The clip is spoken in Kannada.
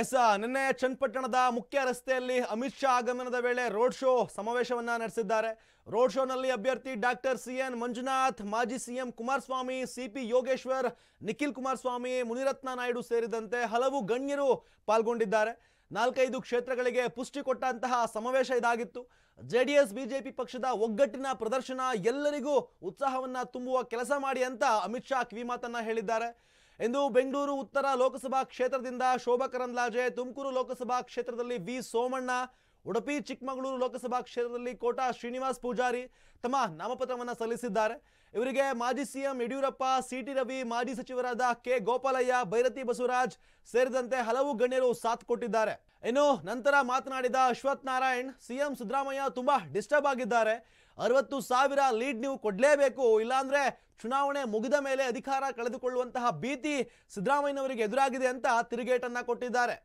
ಎಸ್ ನಿನ್ನೆ ಚನ್ನಪಟ್ಟಣದ ಮುಖ್ಯ ರಸ್ತೆಯಲ್ಲಿ ಅಮಿತ್ ಶಾ ಆಗಮನದ ವೇಳೆ ರೋಡ್ ಶೋ ಸಮಾವೇಶವನ್ನ ನಡೆಸಿದ್ದಾರೆ ರೋಡ್ ಶೋನಲ್ಲಿ ಅಭ್ಯರ್ಥಿ ಡಾಕ್ಟರ್ ಸಿ ಎನ್ ಮಂಜುನಾಥ್ ಮಾಜಿ ಸಿಎಂ ಕುಮಾರಸ್ವಾಮಿ ಸಿಪಿ ಯೋಗೇಶ್ವರ್ ನಿಖಿಲ್ ಕುಮಾರಸ್ವಾಮಿ ಮುನಿರತ್ನ ನಾಯ್ಡು ಸೇರಿದಂತೆ ಹಲವು ಗಣ್ಯರು ಪಾಲ್ಗೊಂಡಿದ್ದಾರೆ ನಾಲ್ಕೈದು ಕ್ಷೇತ್ರಗಳಿಗೆ ಪುಷ್ಟಿ ಕೊಟ್ಟಂತಹ ಸಮಾವೇಶ ಇದಾಗಿತ್ತು ಜೆ ಡಿ ಎಸ್ ಬಿಜೆಪಿ ಪಕ್ಷದ ಒಗ್ಗಟ್ಟಿನ ಪ್ರದರ್ಶನ ಎಲ್ಲರಿಗೂ ಉತ್ಸಾಹವನ್ನ ತುಂಬುವ ಕೆಲಸ ಮಾಡಿ ಅಂತ ಅಮಿತ್ ಶಾ ಕಿವಿಮಾತನ್ನ ಹೇಳಿದ್ದಾರೆ ಎಂದು ಬೆಂಗಳೂರು ಉತ್ತರ ಲೋಕಸಭಾ ಕ್ಷೇತ್ರದಿಂದ ಶೋಭಾ ಕರಂದ್ಲಾಜೆ ತುಮಕೂರು ಲೋಕಸಭಾ ಕ್ಷೇತ್ರದಲ್ಲಿ ವಿ ಸೋಮಣ್ಣ ಉಡುಪಿ ಚಿಕ್ಕಮಗಳೂರು ಲೋಕಸಭಾ ಕ್ಷೇತ್ರದಲ್ಲಿ ಕೋಟಾ ಶ್ರೀನಿವಾಸ್ ಪೂಜಾರಿ ತಮ್ಮ ನಾಮಪತ್ರವನ್ನು ಸಲ್ಲಿಸಿದ್ದಾರೆ ಇವರಿಗೆ ಮಾಜಿ ಸಿಎಂ ಯಡಿಯೂರಪ್ಪ ಸಿಟಿ ರವಿ ಮಾಜಿ ಸಚಿವರಾದ ಕೆ ಗೋಪಾಲಯ್ಯ ಭೈರತಿ ಬಸವರಾಜ್ ಸೇರಿದಂತೆ ಹಲವು ಗಣ್ಯರು ಸಾಥ್ ಕೊಟ್ಟಿದ್ದಾರೆ ಇನ್ನು ನಂತರ ಮಾತನಾಡಿದ ಅಶ್ವಥ್ ನಾರಾಯಣ್ ಸಿಎಂ ಸಿದ್ದರಾಮಯ್ಯ ತುಂಬಾ ಡಿಸ್ಟರ್ಬ್ ಆಗಿದ್ದಾರೆ ಅರವತ್ತು ಸಾವಿರ ಲೀಡ್ ನೀವು ಕೊಡಲೇಬೇಕು ಇಲ್ಲಾಂದ್ರೆ ಚುನಾವಣೆ ಮುಗಿದ ಮೇಲೆ ಅಧಿಕಾರ ಕಳೆದುಕೊಳ್ಳುವಂತಹ ಭೀತಿ ಸಿದ್ದರಾಮಯ್ಯನವರಿಗೆ ಎದುರಾಗಿದೆ ಅಂತ ತಿರುಗೇಟನ್ನ ಕೊಟ್ಟಿದ್ದಾರೆ